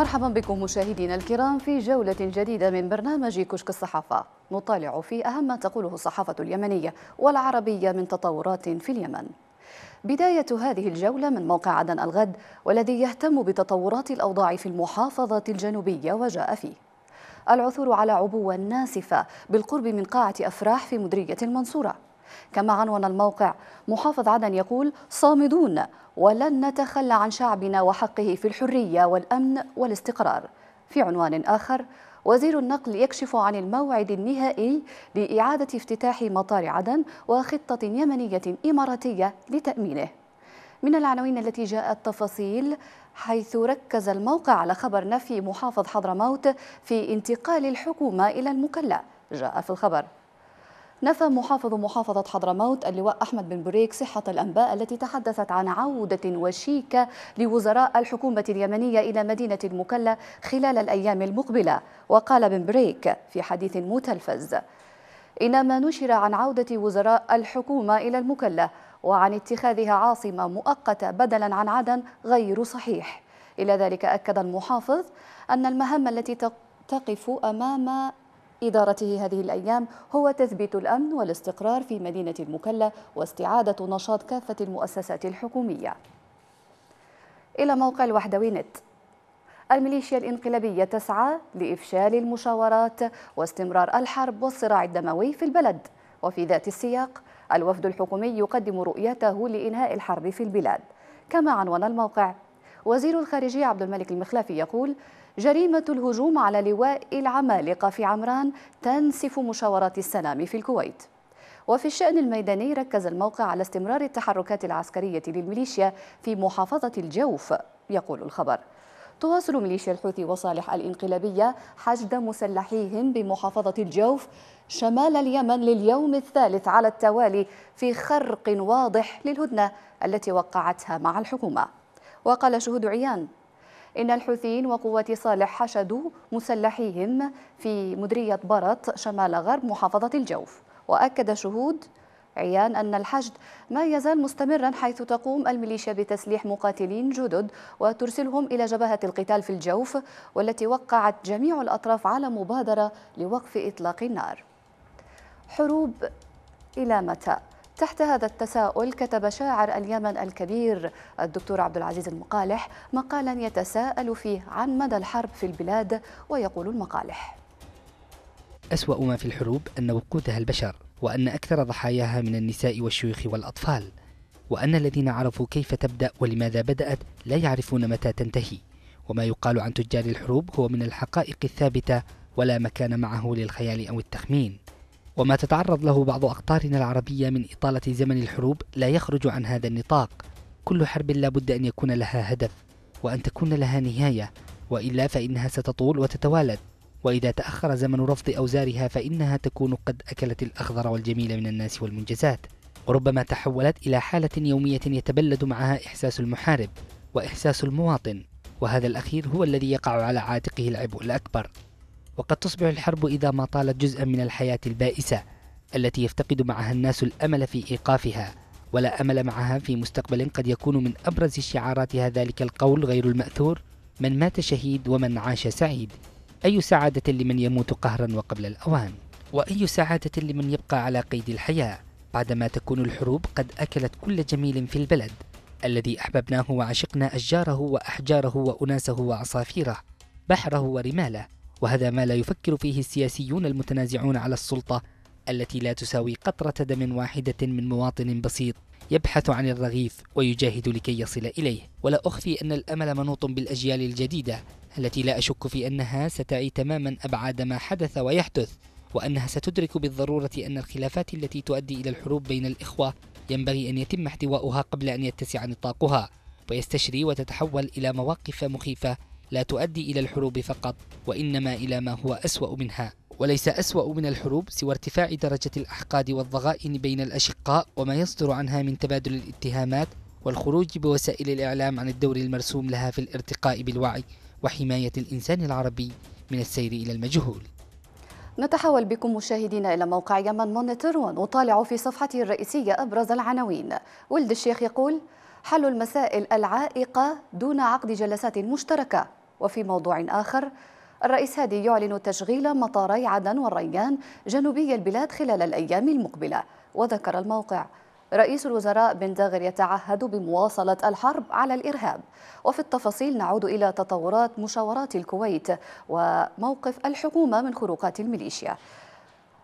مرحبا بكم مشاهدينا الكرام في جولة جديدة من برنامج كشك الصحافة نطالع في أهم ما تقوله الصحافة اليمنية والعربية من تطورات في اليمن بداية هذه الجولة من موقع عدن الغد والذي يهتم بتطورات الأوضاع في المحافظة الجنوبية وجاء فيه العثور على عبوة ناسفة بالقرب من قاعة أفراح في مدرية المنصورة كما عنون الموقع محافظ عدن يقول صامدون ولن نتخلى عن شعبنا وحقه في الحرية والأمن والاستقرار في عنوان آخر وزير النقل يكشف عن الموعد النهائي لإعادة افتتاح مطار عدن وخطة يمنية إماراتية لتأمينه من العناوين التي جاءت تفاصيل حيث ركز الموقع على خبر نفي محافظ حضرموت في انتقال الحكومة إلى المكلا جاء في الخبر نفى محافظ محافظة حضرموت اللواء أحمد بن بريك صحة الأنباء التي تحدثت عن عودة وشيكة لوزراء الحكومة اليمنية إلى مدينة المكلا خلال الأيام المقبلة وقال بن بريك في حديث متلفز إن ما نشر عن عودة وزراء الحكومة إلى المكلا وعن اتخاذها عاصمة مؤقتة بدلا عن عدن غير صحيح إلى ذلك أكد المحافظ أن المهمة التي تقف أمام إدارته هذه الأيام هو تثبيت الأمن والاستقرار في مدينة المكلا واستعادة نشاط كافة المؤسسات الحكومية إلى موقع الوحدوي نت الميليشيا الانقلابية تسعى لإفشال المشاورات واستمرار الحرب والصراع الدموي في البلد وفي ذات السياق الوفد الحكومي يقدم رؤيته لإنهاء الحرب في البلاد كما عنوان الموقع وزير الخارجية عبد الملك المخلافي يقول جريمة الهجوم على لواء العمالقة في عمران تنسف مشاورات السلام في الكويت وفي الشأن الميداني ركز الموقع على استمرار التحركات العسكرية للميليشيا في محافظة الجوف يقول الخبر تواصل ميليشيا الحوثي وصالح الإنقلابية حشد مسلحيهم بمحافظة الجوف شمال اليمن لليوم الثالث على التوالي في خرق واضح للهدنة التي وقعتها مع الحكومة وقال شهود عيان إن الحوثيين وقوات صالح حشدوا مسلحيهم في مدرية برط شمال غرب محافظة الجوف وأكد شهود عيان أن الحشد ما يزال مستمرا حيث تقوم الميليشيا بتسليح مقاتلين جدد وترسلهم إلى جبهة القتال في الجوف والتي وقعت جميع الأطراف على مبادرة لوقف إطلاق النار حروب إلى متى؟ تحت هذا التساؤل كتب شاعر اليمن الكبير الدكتور عبد العزيز المقالح مقالا يتساءل فيه عن مدى الحرب في البلاد ويقول المقالح أسوأ ما في الحروب أن وقودها البشر وأن أكثر ضحاياها من النساء والشيوخ والأطفال وأن الذين عرفوا كيف تبدأ ولماذا بدأت لا يعرفون متى تنتهي وما يقال عن تجار الحروب هو من الحقائق الثابتة ولا مكان معه للخيال أو التخمين وما تتعرض له بعض أقطارنا العربية من إطالة زمن الحروب لا يخرج عن هذا النطاق كل حرب لا بد أن يكون لها هدف وأن تكون لها نهاية وإلا فإنها ستطول وتتوالد وإذا تأخر زمن رفض أوزارها فإنها تكون قد أكلت الأخضر والجميل من الناس والمنجزات وربما تحولت إلى حالة يومية يتبلد معها إحساس المحارب وإحساس المواطن وهذا الأخير هو الذي يقع على عاتقه العبء الأكبر وقد تصبح الحرب إذا ما طالت جزءا من الحياة البائسة التي يفتقد معها الناس الأمل في إيقافها ولا أمل معها في مستقبل قد يكون من أبرز شعاراتها ذلك القول غير المأثور من مات شهيد ومن عاش سعيد أي سعادة لمن يموت قهرا وقبل الأوان وأي سعادة لمن يبقى على قيد الحياة بعدما تكون الحروب قد أكلت كل جميل في البلد الذي أحببناه وعشقنا أشجاره وأحجاره وأناسه وعصافيره بحره ورماله وهذا ما لا يفكر فيه السياسيون المتنازعون على السلطة التي لا تساوي قطرة دم واحدة من مواطن بسيط يبحث عن الرغيف ويجاهد لكي يصل إليه ولا أخفي أن الأمل منوط بالأجيال الجديدة التي لا أشك في أنها ستعي تماما أبعاد ما حدث ويحدث وأنها ستدرك بالضرورة أن الخلافات التي تؤدي إلى الحروب بين الإخوة ينبغي أن يتم احتواؤها قبل أن يتسع نطاقها ويستشري وتتحول إلى مواقف مخيفة لا تؤدي إلى الحروب فقط وإنما إلى ما هو أسوأ منها وليس أسوأ من الحروب سوى ارتفاع درجة الأحقاد والضغائن بين الأشقاء وما يصدر عنها من تبادل الاتهامات والخروج بوسائل الإعلام عن الدور المرسوم لها في الارتقاء بالوعي وحماية الإنسان العربي من السير إلى المجهول نتحول بكم مشاهدينا إلى موقع يمن مونيتور ونطالع في صفحته الرئيسية أبرز العناوين ولد الشيخ يقول حل المسائل العائقة دون عقد جلسات مشتركة وفي موضوع آخر الرئيس هادي يعلن تشغيل مطاري عدن والريان جنوبي البلاد خلال الأيام المقبلة وذكر الموقع رئيس الوزراء بن داغر يتعهد بمواصلة الحرب على الإرهاب وفي التفاصيل نعود إلى تطورات مشاورات الكويت وموقف الحكومة من خروقات الميليشيا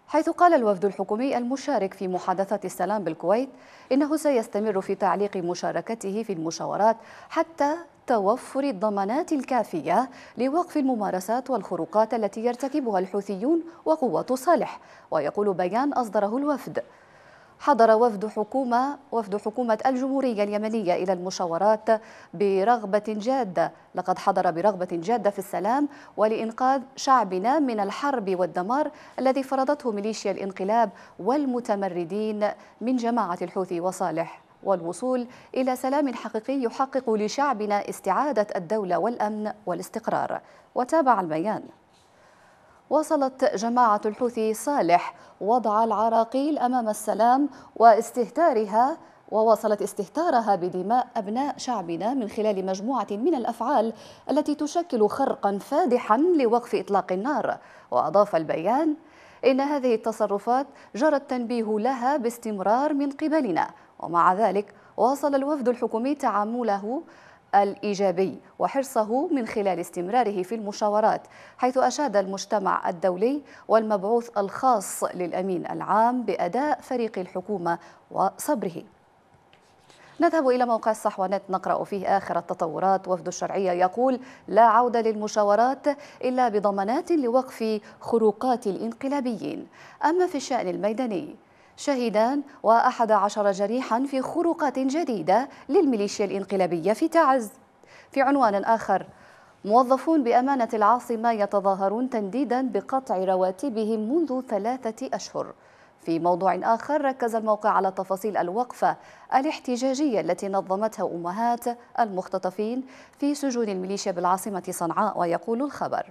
حيث قال الوفد الحكومي المشارك في محادثة السلام بالكويت إنه سيستمر في تعليق مشاركته في المشاورات حتى توفر الضمانات الكافية لوقف الممارسات والخروقات التي يرتكبها الحوثيون وقوات صالح ويقول بيان أصدره الوفد حضر وفد حكومة وفد حكومة الجمهورية اليمنية إلى المشاورات برغبة جادة لقد حضر برغبة جادة في السلام ولإنقاذ شعبنا من الحرب والدمار الذي فرضته ميليشيا الانقلاب والمتمردين من جماعة الحوثي وصالح والوصول إلى سلام حقيقي يحقق لشعبنا استعادة الدولة والأمن والاستقرار وتابع البيان وصلت جماعة الحوثي صالح وضع العراقيل أمام السلام واستهتارها وواصلت استهتارها بدماء أبناء شعبنا من خلال مجموعة من الأفعال التي تشكل خرقا فادحا لوقف إطلاق النار وأضاف البيان إن هذه التصرفات جرى التنبيه لها باستمرار من قبلنا ومع ذلك واصل الوفد الحكومي تعامله الإيجابي وحرصه من خلال استمراره في المشاورات حيث أشاد المجتمع الدولي والمبعوث الخاص للأمين العام بأداء فريق الحكومة وصبره نذهب إلى موقع الصحوة نت نقرأ فيه آخر التطورات وفد الشرعية يقول لا عودة للمشاورات إلا بضمانات لوقف خروقات الإنقلابيين أما في الشأن الميداني شهيدان وأحد عشر جريحا في خروقات جديدة للميليشيا الانقلابية في تعز في عنوان آخر موظفون بأمانة العاصمة يتظاهرون تنديدا بقطع رواتبهم منذ ثلاثة أشهر في موضوع آخر ركز الموقع على تفاصيل الوقفة الاحتجاجية التي نظمتها أمهات المختطفين في سجون الميليشيا بالعاصمة صنعاء ويقول الخبر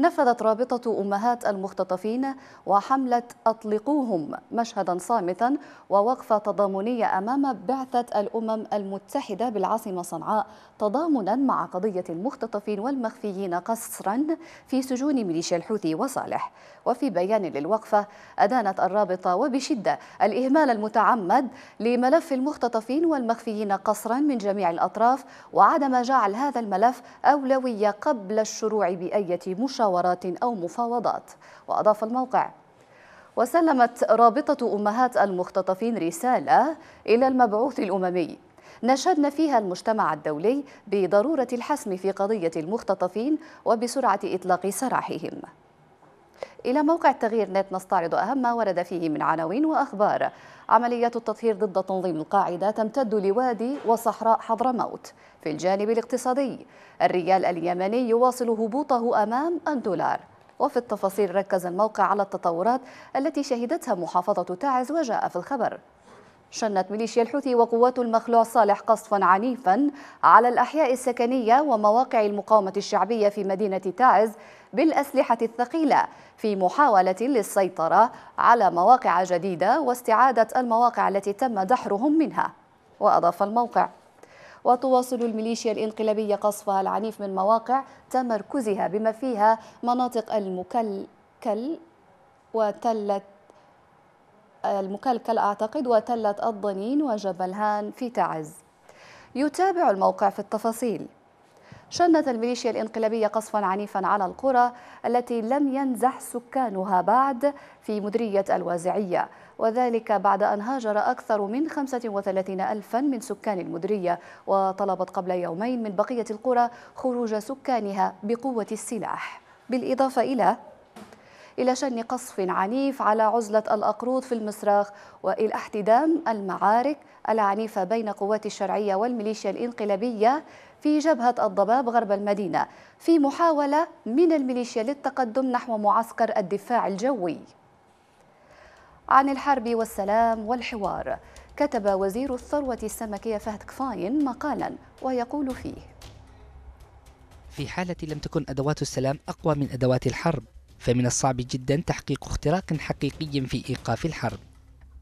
نفذت رابطة أمهات المختطفين وحملة أطلقوهم مشهدا صامتا ووقفة تضامنية أمام بعثة الأمم المتحدة بالعاصمة صنعاء تضامنا مع قضية المختطفين والمخفيين قسرا في سجون ميليشيا الحوثي وصالح وفي بيان للوقفة أدانت الرابطة وبشدة الإهمال المتعمد لملف المختطفين والمخفيين قسرا من جميع الأطراف وعدم جعل هذا الملف أولوية قبل الشروع بأية مشاورة مشاورات أو مفاوضات وأضاف الموقع وسلمت رابطة أمهات المختطفين رسالة إلى المبعوث الأممي ناشدنا فيها المجتمع الدولي بضرورة الحسم في قضية المختطفين وبسرعة إطلاق سراحهم إلى موقع التغيير نت نستعرض أهم ما ورد فيه من عناوين وأخبار عمليات التطهير ضد تنظيم القاعدة تمتد لوادي وصحراء حضرموت في الجانب الاقتصادي الريال اليمني يواصل هبوطه أمام الدولار وفي التفاصيل ركز الموقع على التطورات التي شهدتها محافظة تعز وجاء في الخبر شنت ميليشيا الحوثي وقوات المخلوع صالح قصفا عنيفا على الأحياء السكنية ومواقع المقاومة الشعبية في مدينة تعز بالأسلحة الثقيلة في محاولة للسيطرة على مواقع جديدة واستعادة المواقع التي تم دحرهم منها وأضاف الموقع وتواصل الميليشيا الإنقلابية قصفها العنيف من مواقع تمركزها بما فيها مناطق المكلكل وتلة المكلكل أعتقد وتلة الضنين وجبل هان في تعز يتابع الموقع في التفاصيل شنت الميليشيا الانقلابية قصفا عنيفا على القرى التي لم ينزح سكانها بعد في مدريه الوازعية وذلك بعد أن هاجر أكثر من 35 ألفا من سكان المدريه وطلبت قبل يومين من بقية القرى خروج سكانها بقوة السلاح بالإضافة إلى إلى شن قصف عنيف على عزلة الأقروض في المصراخ وإلى احتدام المعارك العنيفة بين قوات الشرعية والميليشيا الإنقلابية في جبهة الضباب غرب المدينة في محاولة من الميليشيا للتقدم نحو معسكر الدفاع الجوي عن الحرب والسلام والحوار كتب وزير الثروة السمكية فهد كفاين مقالا ويقول فيه في حالة لم تكن أدوات السلام أقوى من أدوات الحرب فمن الصعب جدا تحقيق اختراق حقيقي في إيقاف الحرب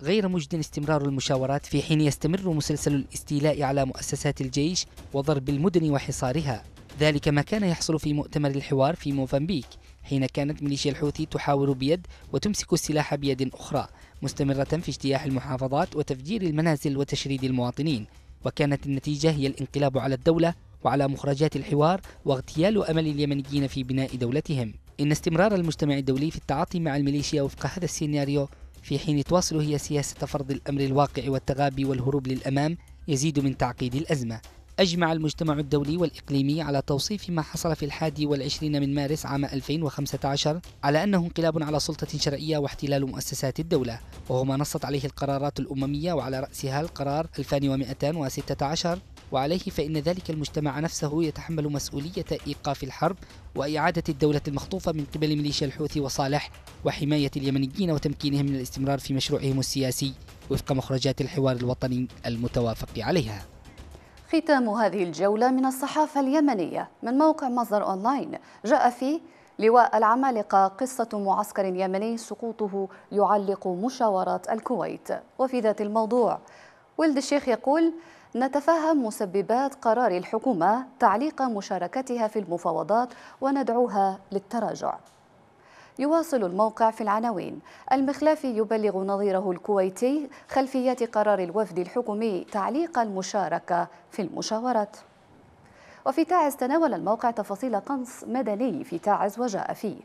غير مجد استمرار المشاورات في حين يستمر مسلسل الاستيلاء على مؤسسات الجيش وضرب المدن وحصارها ذلك ما كان يحصل في مؤتمر الحوار في موزمبيق حين كانت ميليشيا الحوثي تحاور بيد وتمسك السلاح بيد أخرى مستمرة في اجتياح المحافظات وتفجير المنازل وتشريد المواطنين وكانت النتيجة هي الانقلاب على الدولة وعلى مخرجات الحوار واغتيال أمل اليمنيين في بناء دولتهم إن استمرار المجتمع الدولي في التعاطي مع الميليشيا وفق هذا السيناريو في حين تواصل هي سياسة فرض الأمر الواقع والتغابي والهروب للأمام يزيد من تعقيد الأزمة أجمع المجتمع الدولي والإقليمي على توصيف ما حصل في الحادي والعشرين من مارس عام 2015 على أنه انقلاب على سلطة شرعية واحتلال مؤسسات الدولة وهو ما نصت عليه القرارات الأممية وعلى رأسها القرار 2216 وعليه فإن ذلك المجتمع نفسه يتحمل مسؤولية إيقاف الحرب وإعادة الدولة المخطوفة من قبل ميليشيا الحوثي وصالح وحماية اليمنيين وتمكينهم من الاستمرار في مشروعهم السياسي وفق مخرجات الحوار الوطني المتوافق عليها ختام هذه الجولة من الصحافة اليمنية من موقع مصدر أونلاين جاء فيه لواء العمالقة قصة معسكر يمني سقوطه يعلق مشاورات الكويت وفي ذات الموضوع ولد الشيخ يقول نتفهم مسببات قرار الحكومة تعليق مشاركتها في المفاوضات وندعوها للتراجع يواصل الموقع في العناوين المخلافي يبلغ نظيره الكويتي خلفيات قرار الوفد الحكومي تعليق المشاركة في المشاورات وفي تعز تناول الموقع تفاصيل قنص مدني في تعز وجاء فيه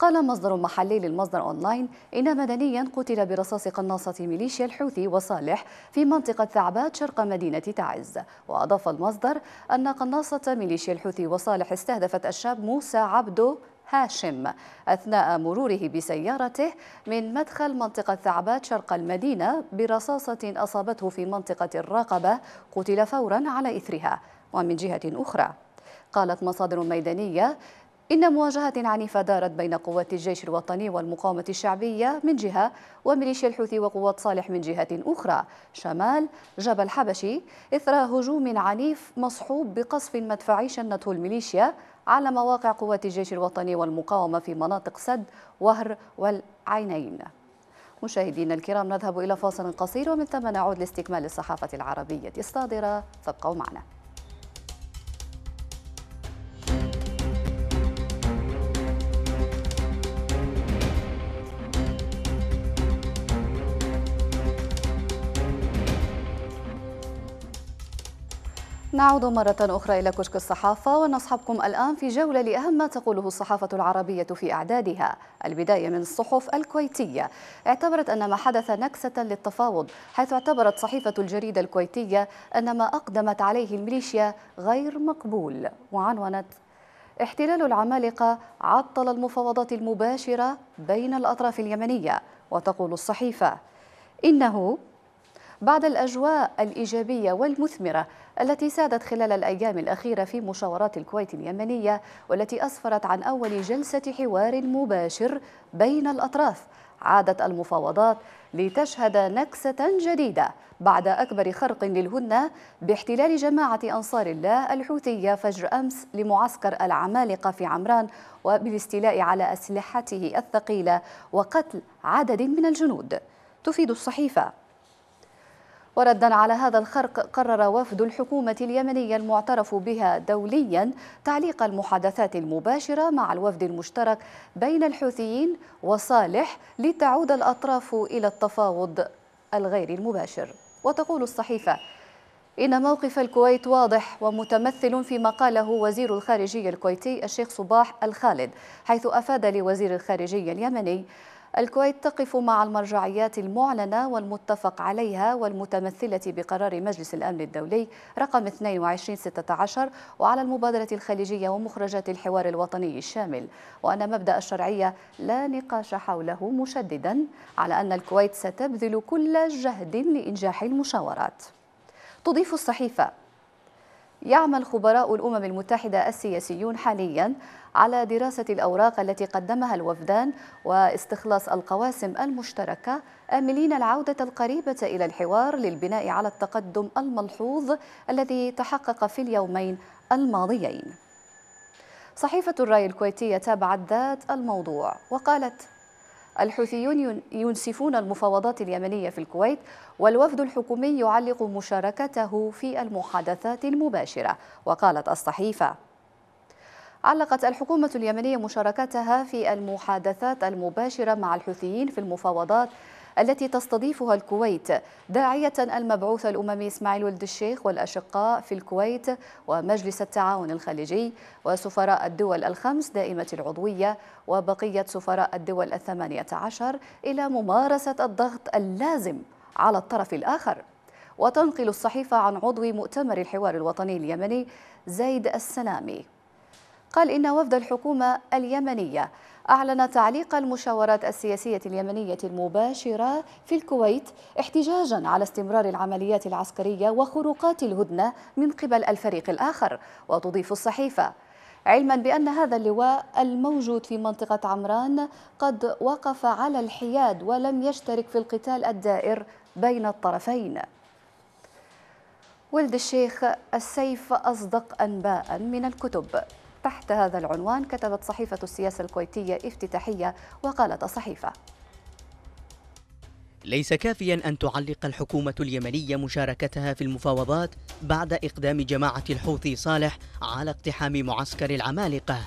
قال مصدر محلي للمصدر أونلاين إن مدنيا قتل برصاص قناصة ميليشيا الحوثي وصالح في منطقة ثعبات شرق مدينة تعز وأضاف المصدر أن قناصة ميليشيا الحوثي وصالح استهدفت الشاب موسى عبدو هاشم أثناء مروره بسيارته من مدخل منطقة ثعبات شرق المدينة برصاصة أصابته في منطقة الرقبة قتل فورا على إثرها ومن جهة أخرى قالت مصادر ميدانية إن مواجهة عنيفة دارت بين قوات الجيش الوطني والمقاومة الشعبية من جهة وميليشيا الحوثي وقوات صالح من جهة أخرى شمال جبل حبشي إثر هجوم عنيف مصحوب بقصف مدفعي شنته الميليشيا على مواقع قوات الجيش الوطني والمقاومة في مناطق سد وهر والعينين مشاهدينا الكرام نذهب إلى فاصل قصير ومن ثم نعود لاستكمال الصحافة العربية الصادرة فابقوا معنا نعود مرة أخرى إلى كشك الصحافة ونصحبكم الآن في جولة لأهم ما تقوله الصحافة العربية في أعدادها البداية من الصحف الكويتية اعتبرت أن ما حدث نكسة للتفاوض حيث اعتبرت صحيفة الجريدة الكويتية أن ما أقدمت عليه الميليشيا غير مقبول وعنونت احتلال العمالقة عطل المفاوضات المباشرة بين الأطراف اليمنية وتقول الصحيفة إنه بعد الأجواء الإيجابية والمثمرة التي سادت خلال الأيام الأخيرة في مشاورات الكويت اليمنية والتي أسفرت عن أول جلسة حوار مباشر بين الأطراف عادت المفاوضات لتشهد نكسة جديدة بعد أكبر خرق للهنة باحتلال جماعة أنصار الله الحوثية فجر أمس لمعسكر العمالقة في عمران وبالاستيلاء على أسلحته الثقيلة وقتل عدد من الجنود تفيد الصحيفة وردا على هذا الخرق قرر وفد الحكومة اليمنية المعترف بها دوليا تعليق المحادثات المباشرة مع الوفد المشترك بين الحوثيين وصالح لتعود الأطراف إلى التفاوض الغير المباشر وتقول الصحيفة إن موقف الكويت واضح ومتمثل فيما قاله وزير الخارجية الكويتي الشيخ صباح الخالد حيث أفاد لوزير الخارجية اليمني الكويت تقف مع المرجعيات المعلنة والمتفق عليها والمتمثلة بقرار مجلس الأمن الدولي رقم 2216 وعلى المبادرة الخليجية ومخرجات الحوار الوطني الشامل وأن مبدأ الشرعية لا نقاش حوله مشددا على أن الكويت ستبذل كل جهد لإنجاح المشاورات تضيف الصحيفة يعمل خبراء الأمم المتحدة السياسيون حاليا على دراسة الأوراق التي قدمها الوفدان واستخلاص القواسم المشتركة آملين العودة القريبة إلى الحوار للبناء على التقدم الملحوظ الذي تحقق في اليومين الماضيين صحيفة الراي الكويتية تابعت ذات الموضوع وقالت الحوثيون ينسفون المفاوضات اليمنية في الكويت والوفد الحكومي يعلق مشاركته في المحادثات المباشرة وقالت الصحيفة علقت الحكومة اليمنية مشاركتها في المحادثات المباشرة مع الحوثيين في المفاوضات التي تستضيفها الكويت داعية المبعوث الأممي إسماعيل ولد الشيخ والأشقاء في الكويت ومجلس التعاون الخليجي وسفراء الدول الخمس دائمة العضوية وبقية سفراء الدول الثمانية عشر إلى ممارسة الضغط اللازم على الطرف الآخر وتنقل الصحيفة عن عضو مؤتمر الحوار الوطني اليمني زيد السلامي قال إن وفد الحكومة اليمنية أعلن تعليق المشاورات السياسية اليمنية المباشرة في الكويت احتجاجا على استمرار العمليات العسكرية وخروقات الهدنة من قبل الفريق الآخر وتضيف الصحيفة علما بأن هذا اللواء الموجود في منطقة عمران قد وقف على الحياد ولم يشترك في القتال الدائر بين الطرفين ولد الشيخ السيف أصدق أنباء من الكتب تحت هذا العنوان كتبت صحيفة السياسة الكويتية افتتاحية وقالت الصحيفة ليس كافيا أن تعلق الحكومة اليمنية مشاركتها في المفاوضات بعد إقدام جماعة الحوثي صالح على اقتحام معسكر العمالقة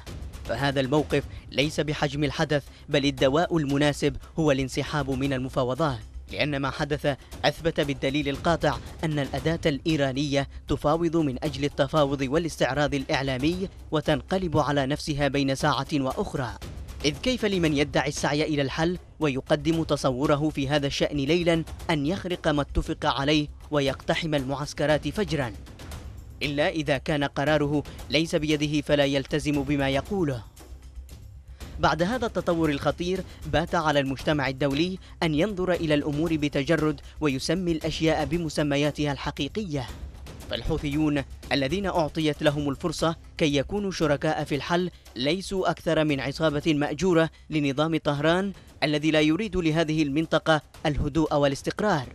فهذا الموقف ليس بحجم الحدث بل الدواء المناسب هو الانسحاب من المفاوضات لأن ما حدث أثبت بالدليل القاطع أن الأداة الإيرانية تفاوض من أجل التفاوض والاستعراض الإعلامي وتنقلب على نفسها بين ساعة وأخرى إذ كيف لمن يدعي السعي إلى الحل ويقدم تصوره في هذا الشأن ليلا أن يخرق ما اتفق عليه ويقتحم المعسكرات فجرا إلا إذا كان قراره ليس بيده فلا يلتزم بما يقوله بعد هذا التطور الخطير بات على المجتمع الدولي أن ينظر إلى الأمور بتجرد ويسمي الأشياء بمسمياتها الحقيقية فالحوثيون الذين أعطيت لهم الفرصة كي يكونوا شركاء في الحل ليسوا أكثر من عصابة مأجورة لنظام طهران الذي لا يريد لهذه المنطقة الهدوء والاستقرار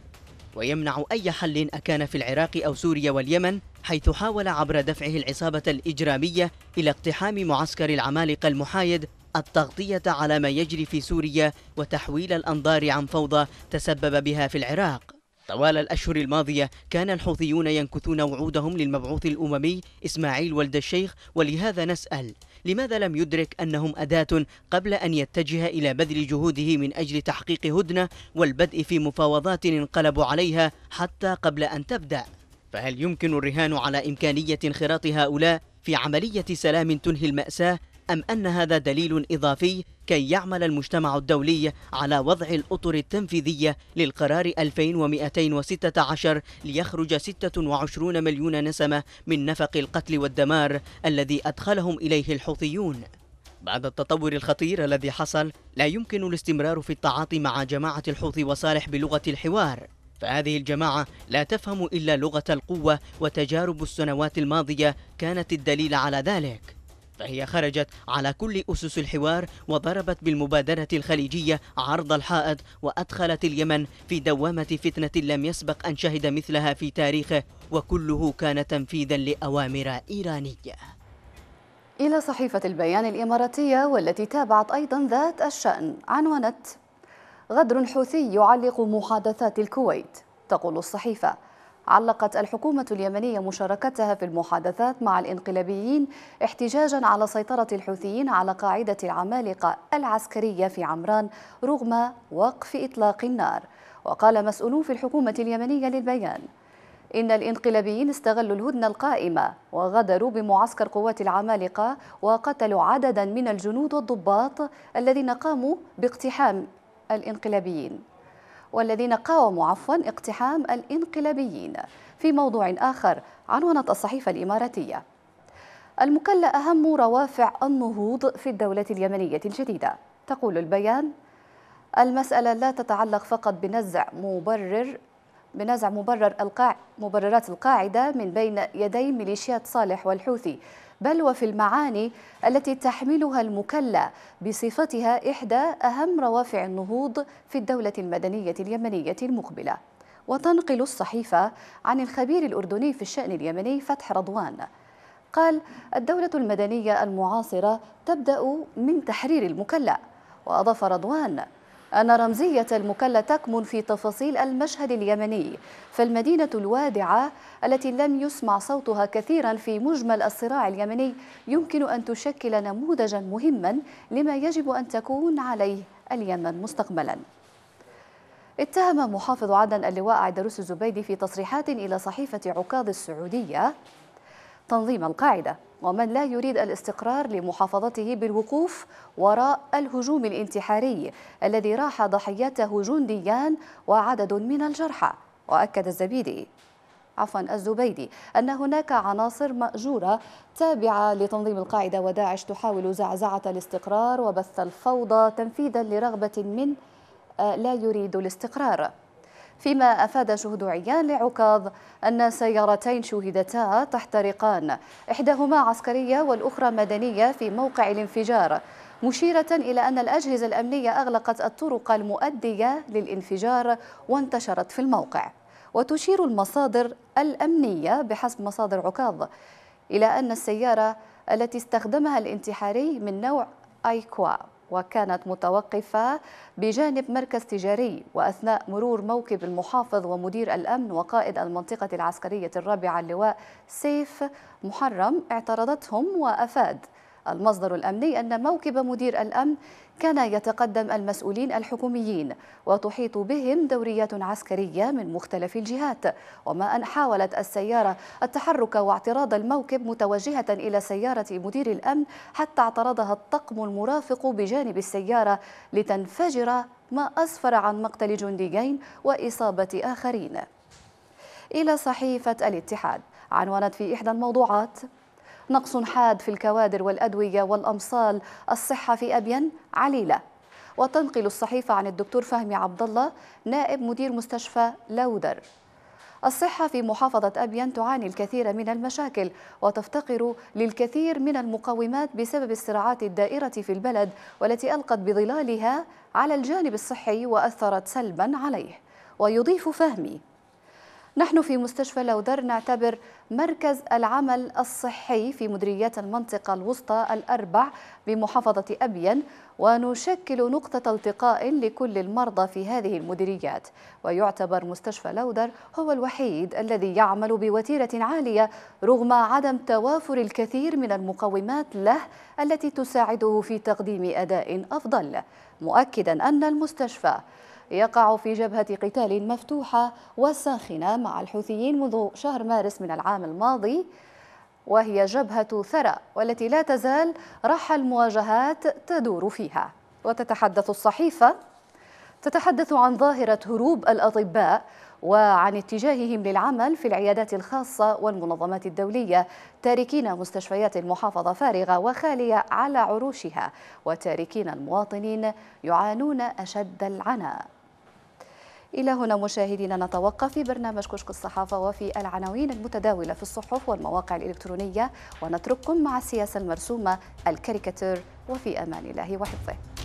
ويمنع أي حل أكان في العراق أو سوريا واليمن حيث حاول عبر دفعه العصابة الإجرامية إلى اقتحام معسكر العمالقة المحايد التغطية على ما يجري في سوريا وتحويل الأنظار عن فوضى تسبب بها في العراق طوال الأشهر الماضية كان الحوثيون ينكثون وعودهم للمبعوث الأممي إسماعيل ولد الشيخ ولهذا نسأل لماذا لم يدرك أنهم أداة قبل أن يتجه إلى بذل جهوده من أجل تحقيق هدنة والبدء في مفاوضات انقلبوا عليها حتى قبل أن تبدأ فهل يمكن الرهان على إمكانية انخراط هؤلاء في عملية سلام تنهي المأساة أم أن هذا دليل إضافي كي يعمل المجتمع الدولي على وضع الأطر التنفيذية للقرار 2216 ليخرج 26 مليون نسمة من نفق القتل والدمار الذي أدخلهم إليه الحوثيون بعد التطور الخطير الذي حصل لا يمكن الاستمرار في التعاطي مع جماعة الحوثي وصالح بلغة الحوار فهذه الجماعة لا تفهم إلا لغة القوة وتجارب السنوات الماضية كانت الدليل على ذلك فهي خرجت على كل أسس الحوار وضربت بالمبادرة الخليجية عرض الحائط وأدخلت اليمن في دوامة فتنة لم يسبق أن شهد مثلها في تاريخه وكله كان تنفيذا لأوامر إيرانية إلى صحيفة البيان الإماراتية والتي تابعت أيضا ذات الشأن عنونت غدر حوثي يعلق محادثات الكويت تقول الصحيفة علقت الحكومة اليمنية مشاركتها في المحادثات مع الانقلابيين احتجاجا على سيطرة الحوثيين على قاعدة العمالقة العسكرية في عمران رغم وقف إطلاق النار وقال مسؤولون في الحكومة اليمنية للبيان إن الانقلابيين استغلوا الهدنة القائمة وغدروا بمعسكر قوات العمالقة وقتلوا عددا من الجنود والضباط الذين قاموا باقتحام الانقلابيين والذين قاوموا عفوا اقتحام الانقلابيين في موضوع آخر عنونت الصحيفة الإماراتية المكلة أهم روافع النهوض في الدولة اليمنية الجديدة تقول البيان المسألة لا تتعلق فقط بنزع مبرر بنزع مبرر القاع مبررات القاعدة من بين يدي ميليشيات صالح والحوثي بل وفي المعاني التي تحملها المكلة بصفتها إحدى أهم روافع النهوض في الدولة المدنية اليمنية المقبلة وتنقل الصحيفة عن الخبير الأردني في الشأن اليمني فتح رضوان قال الدولة المدنية المعاصرة تبدأ من تحرير المكلة وأضاف رضوان أن رمزية المكلة تكمن في تفاصيل المشهد اليمني فالمدينة الوادعة التي لم يسمع صوتها كثيرا في مجمل الصراع اليمني يمكن أن تشكل نموذجا مهما لما يجب أن تكون عليه اليمن مستقبلا اتهم محافظ عدن اللواء عيدروس الزبيدي في تصريحات إلى صحيفة عكاظ السعودية تنظيم القاعدة ومن لا يريد الاستقرار لمحافظته بالوقوف وراء الهجوم الانتحاري الذي راح ضحيته جنديان وعدد من الجرحى وأكد الزبيدي عفوا الزبيدي أن هناك عناصر مأجورة تابعة لتنظيم القاعدة وداعش تحاول زعزعة الاستقرار وبث الفوضى تنفيذا لرغبة من آه، لا يريد الاستقرار فيما أفاد شهود عيان لعكاظ أن سيارتين شهدتا تحترقان إحداهما عسكرية والأخرى مدنية في موقع الانفجار مشيرة إلى أن الأجهزة الأمنية أغلقت الطرق المؤدية للانفجار وانتشرت في الموقع وتشير المصادر الأمنية بحسب مصادر عكاظ إلى أن السيارة التي استخدمها الانتحاري من نوع أيكوا وكانت متوقفة بجانب مركز تجاري وأثناء مرور موكب المحافظ ومدير الأمن وقائد المنطقة العسكرية الرابعة اللواء سيف محرم اعترضتهم وأفاد المصدر الأمني أن موكب مدير الأمن كان يتقدم المسؤولين الحكوميين وتحيط بهم دوريات عسكرية من مختلف الجهات وما أن حاولت السيارة التحرك واعتراض الموكب متوجهة إلى سيارة مدير الأمن حتى اعترضها الطقم المرافق بجانب السيارة لتنفجر ما أسفر عن مقتل جنديين وإصابة آخرين إلى صحيفة الاتحاد عنونت في إحدى الموضوعات نقص حاد في الكوادر والأدوية والأمصال الصحة في أبين عليلة وتنقل الصحيفة عن الدكتور فهمي عبد الله نائب مدير مستشفى لودر الصحة في محافظة أبين تعاني الكثير من المشاكل وتفتقر للكثير من المقومات بسبب الصراعات الدائرة في البلد والتي ألقت بظلالها على الجانب الصحي وأثرت سلبا عليه ويضيف فهمي نحن في مستشفى لودر نعتبر مركز العمل الصحي في مديريات المنطقة الوسطى الأربع بمحافظة أبين ونشكل نقطة التقاء لكل المرضى في هذه المديريات ويعتبر مستشفى لودر هو الوحيد الذي يعمل بوتيرة عالية رغم عدم توافر الكثير من المقومات له التي تساعده في تقديم أداء أفضل مؤكدا أن المستشفى يقع في جبهة قتال مفتوحة وساخنة مع الحوثيين منذ شهر مارس من العام الماضي وهي جبهة ثرى والتي لا تزال رح المواجهات تدور فيها وتتحدث الصحيفة تتحدث عن ظاهرة هروب الأطباء وعن اتجاههم للعمل في العيادات الخاصة والمنظمات الدولية تاركين مستشفيات المحافظة فارغة وخالية على عروشها وتاركين المواطنين يعانون أشد العناء إلى هنا مشاهدينا نتوقف في برنامج كشك الصحافة وفي العناوين المتداولة في الصحف والمواقع الإلكترونية ونترككم مع السياسة المرسومة الكاريكاتير وفي أمان الله وحفظه